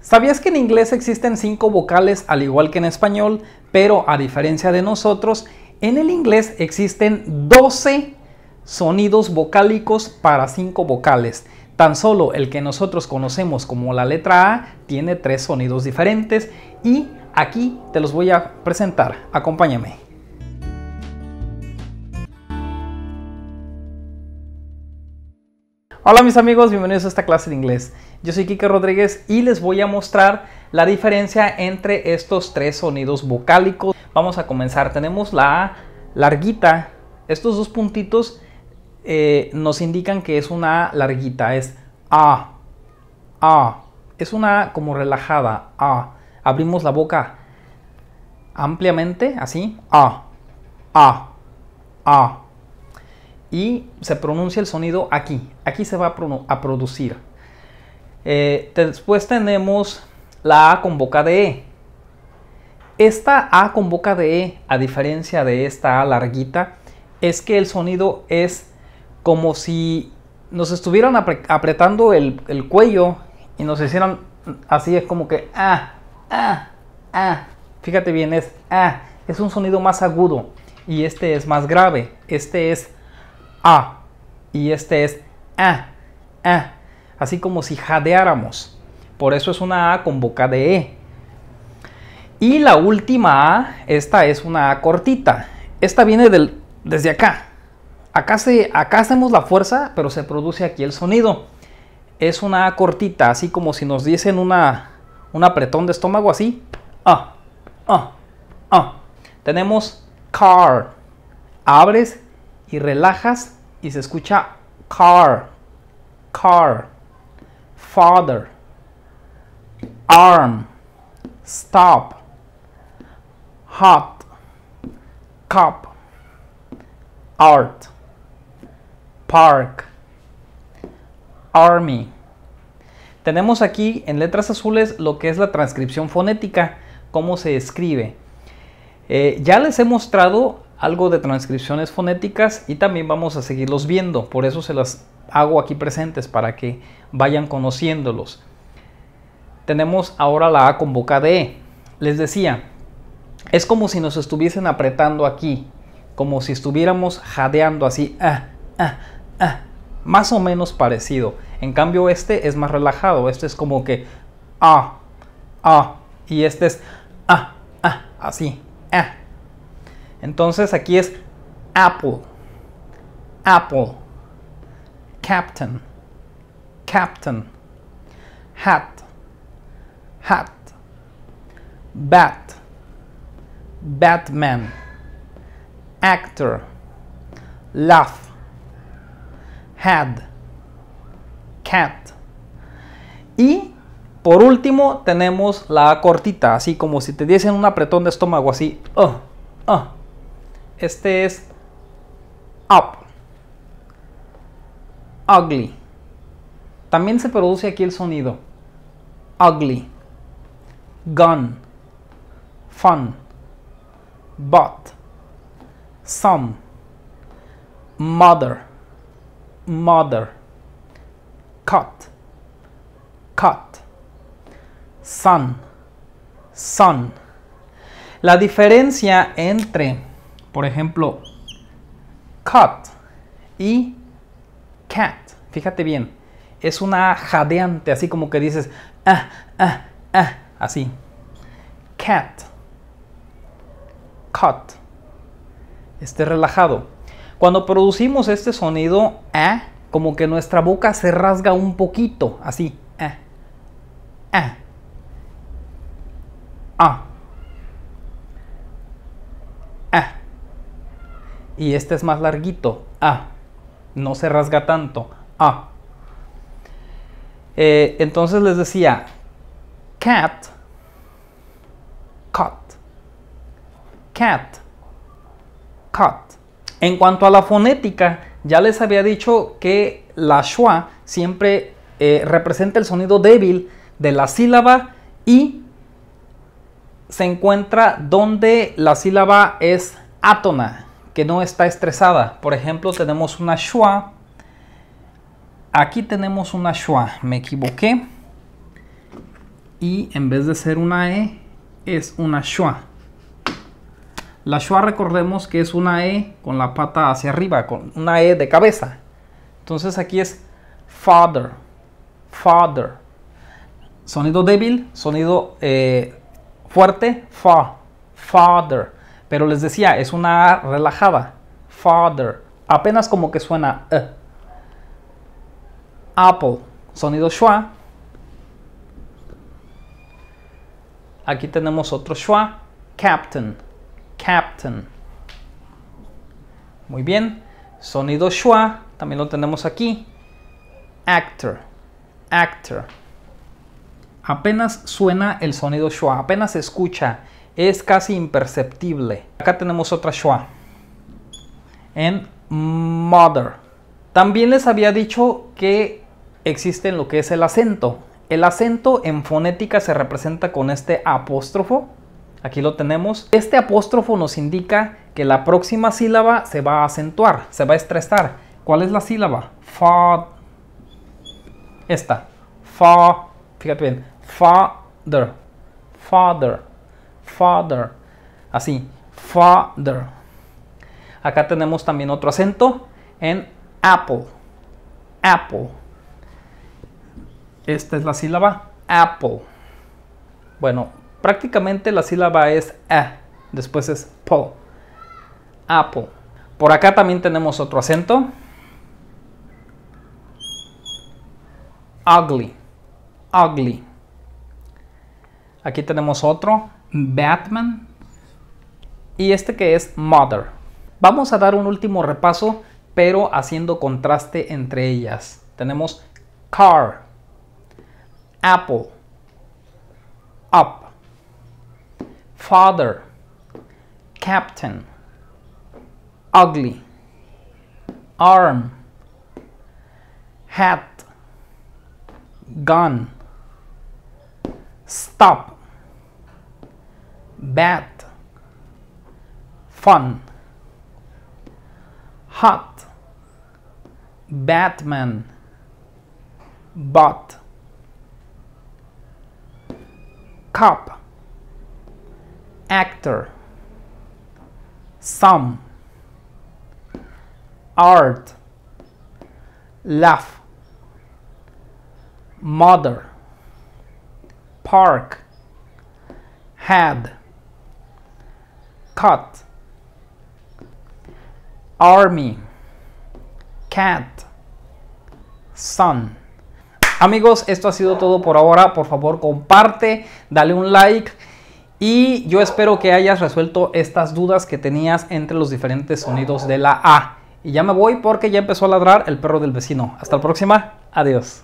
¿Sabías que en inglés existen cinco vocales al igual que en español, pero a diferencia de nosotros, en el inglés existen 12 sonidos vocálicos para cinco vocales? Tan solo el que nosotros conocemos como la letra A tiene tres sonidos diferentes y aquí te los voy a presentar. Acompáñame. Hola mis amigos, bienvenidos a esta clase de inglés. Yo soy Kike Rodríguez y les voy a mostrar la diferencia entre estos tres sonidos vocálicos. Vamos a comenzar. Tenemos la larguita. Estos dos puntitos eh, nos indican que es una larguita. Es A. A. Es una como relajada. A. Abrimos la boca ampliamente, así. A. A. A y se pronuncia el sonido aquí. Aquí se va a, producir. Eh, después tenemos la A con boca de E. Esta A con boca de E, a diferencia de esta A larguita, es que el sonido es como si nos estuvieran apretando el, cuello y nos hicieran así, es como que ah, ah, ah. Fíjate bien, es a ah, Es un sonido más agudo y este es más grave. Este es a y este es a, a, así como si jadeáramos. Por eso es una a con boca de e. Y la última a, esta es una a cortita. Esta viene del, desde acá. Acá, se, acá hacemos la fuerza, pero se produce aquí el sonido. Es una a cortita, así como si nos diesen una, un apretón de estómago así. A, a, a. Tenemos car. Abres y relajas y se escucha car, car, father, arm, stop, hot, cup, art, park, army. Tenemos aquí en letras azules lo que es la transcripción fonética, cómo se escribe. Eh, ya les he mostrado algo de transcripciones fonéticas y también vamos a seguirlos viendo. Por eso se las hago aquí presentes para que vayan conociéndolos. Tenemos ahora la A con boca de E. Les decía, es como si nos estuviesen apretando aquí, como si estuviéramos jadeando así, ah, ah, ah, más o menos parecido. En cambio este es más relajado, este es como que ah, ah, y este es ah, ah, así, ah, entonces aquí es Apple, Apple, Captain, Captain, Hat, Hat, Bat, Batman, Actor, Laugh, Had, Cat. Y por último tenemos la cortita, así como si te diesen un apretón de estómago, así, oh, oh. Este es up. Ugly. También se produce aquí el sonido. Ugly. Gun. Fun. But. Some. Mother. Mother. Cut. Cut. son son La diferencia entre por ejemplo, cut y cat. Fíjate bien, es una jadeante, así como que dices, ah, ah, ah, así. Cat. Cut. Esté relajado. Cuando producimos este sonido, ah, como que nuestra boca se rasga un poquito, así. Ah, ah, ah. y este es más larguito. Ah, no se rasga tanto. Ah. entonces les decía, cat, cut, cat, cut. En cuanto a la fonética, ya les había dicho que la schwa siempre eh, representa el sonido débil de la sílaba y se encuentra donde la sílaba es átona no está estresada. Por ejemplo, tenemos una schwa. Aquí tenemos una schwa. Me equivoqué. Y en vez de ser una E, es una schwa. La schwa recordemos que es una E con la pata hacia arriba, con una E de cabeza. Entonces aquí es father, father. Sonido débil, sonido eh, fuerte, fa, father. Pero les decía, es una A relajada. Father. Apenas como que suena e. Apple. Sonido schwa. Aquí tenemos otro schwa. Captain. Captain. Muy bien. Sonido schwa. También lo tenemos aquí. Actor. Actor. Apenas suena el sonido schwa. Apenas se escucha es casi imperceptible. Acá tenemos otra schwa en mother. También les había dicho que existe lo que es el acento. El acento en fonética se representa con este apóstrofo. Aquí lo tenemos. Este apóstrofo nos indica que la próxima sílaba se va a acentuar, se va a estresar. ¿Cuál es la sílaba? Fa. Esta. Fa. Fíjate bien. Father. Father father. Así, father. Acá tenemos también otro acento en apple. Apple. Esta es la sílaba apple. Bueno, prácticamente la sílaba es a, e, después es po. Apple. Por acá también tenemos otro acento. Ugly. Ugly. Aquí tenemos otro. Batman y este que es Mother. Vamos a dar un último repaso, pero haciendo contraste entre ellas. Tenemos Car, Apple, Up, Father, Captain, Ugly, Arm, Hat, Gun, Stop, bath, fun, hot, Batman, bot, cop, actor, some, art, laugh, mother, park, had cut army cat sun amigos esto ha sido todo por ahora por favor comparte dale un like y yo espero que hayas resuelto estas dudas que tenías entre los diferentes sonidos de la A. Y ya me voy porque ya empezó a ladrar el perro del vecino. Hasta la próxima. Adiós.